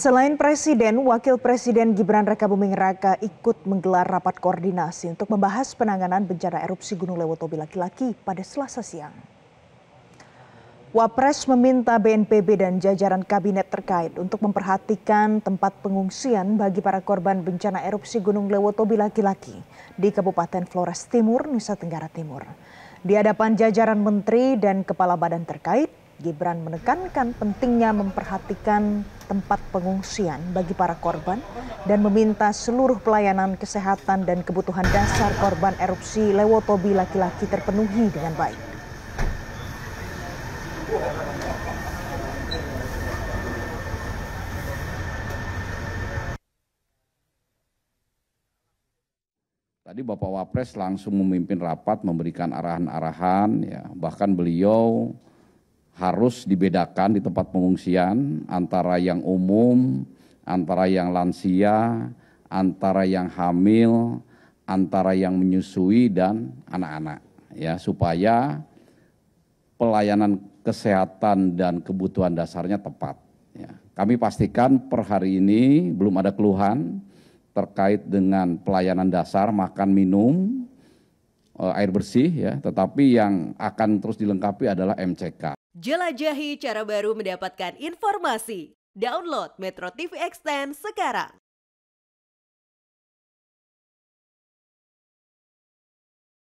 Selain Presiden, Wakil Presiden Gibran Buming Raka ikut menggelar rapat koordinasi untuk membahas penanganan bencana erupsi Gunung Lewotobi laki-laki pada selasa siang. Wapres meminta BNPB dan jajaran kabinet terkait untuk memperhatikan tempat pengungsian bagi para korban bencana erupsi Gunung Lewotobi laki-laki di Kabupaten Flores Timur, Nusa Tenggara Timur. Di hadapan jajaran menteri dan kepala badan terkait, Gibran menekankan pentingnya memperhatikan tempat pengungsian bagi para korban dan meminta seluruh pelayanan kesehatan dan kebutuhan dasar korban erupsi Lewotobi laki-laki terpenuhi dengan baik. Tadi Bapak Wapres langsung memimpin rapat memberikan arahan-arahan ya bahkan beliau harus dibedakan di tempat pengungsian antara yang umum, antara yang lansia, antara yang hamil, antara yang menyusui dan anak-anak ya supaya pelayanan kesehatan dan kebutuhan dasarnya tepat ya. Kami pastikan per hari ini belum ada keluhan terkait dengan pelayanan dasar makan minum Eh, air bersih ya, tetapi yang akan terus dilengkapi adalah MCK. Jelajahi cara baru mendapatkan informasi. Download Metro TV Extend sekarang.